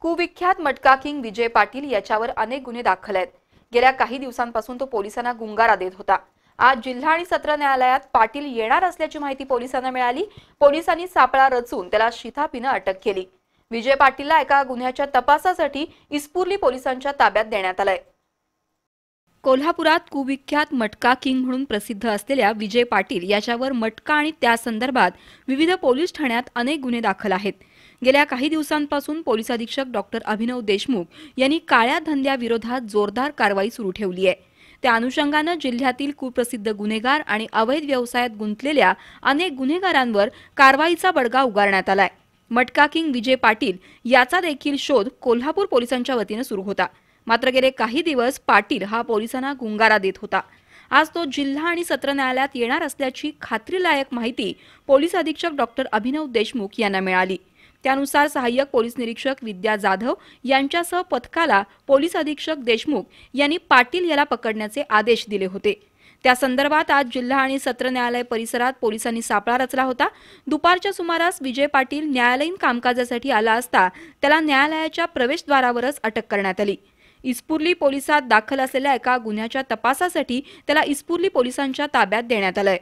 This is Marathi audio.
कुविख्यात मटका किंग विजय पाटील याच्यावर अनेक गुन्हे दाखल आहेत गेल्या काही दिवसांपासून तो पोलिसांना गुंगारा देत होता आज जिल्हा आणि सत्र न्यायालयात पाटील येणार असल्याची माहिती पोलिसांना मिळाली पोलिसांनी सापळा रचून त्याला शिथापीनं अटक केली विजय पाटीलला एका गुन्ह्याच्या तपासासाठी इस्पुर्ली पोलिसांच्या ताब्यात देण्यात आलंय कोल्हापुरात कुविख्यात मटका किंग म्हणून प्रसिद्ध असलेल्या विजय पाटील याच्यावर मटका आणि त्या संदर्भात विविध पोलीस ठाण्यात अनेक गुन्हे दाखल आहेत गेल्या काही दिवसांपासून पोलीस अधीक्षक डॉक्टर अभिनव देशमुख यांनी काळ्या धंद्याविरोधात जोरदार कारवाई सुरू ठेवली आहे त्या अनुषंगानं जिल्ह्यातील कुप्रसिद्ध गुन्हेगार आणि अवैध व्यवसायात गुंतलेल्या अनेक गुन्हेगारांवर कारवाईचा बडगा उगारण्यात आलाय मटका किंग विजय पाटील याचा देखील शोध कोल्हापूर पोलिसांच्या वतीनं सुरू होता मात्र गेले काही दिवस पाटील हा पोलिसांना गुंगारा देत होता आज तो जिल्हा आणि सत्र न्यायालयात येणार असल्याची खात्रीलायक माहिती पोलीस अधीक्षक डॉक्टर अभिनव देशमुख यांना मिळाली त्यानुसार सहाय्यक पोलीस निरीक्षक विद्या जाधव यांच्यासह पथकाला पोलीस अधीक्षक देशमुख यांनी पाटील याला पकडण्याचे आदेश दिले होते त्या संदर्भात आज जिल्हा आणि सत्र न्यायालय परिसरात पोलिसांनी सापळा रचला होता दुपारच्या सुमारास विजय पाटील न्यायालयीन कामकाजासाठी आला असता त्याला न्यायालयाच्या प्रवेशद्वारावरच अटक करण्यात आली इस्पुर्ली पोलिसात दाखल असलेल्या एका गुन्ह्याच्या तपासासाठी त्याला इस्पुर्ली पोलिसांच्या ताब्यात देण्यात आलंय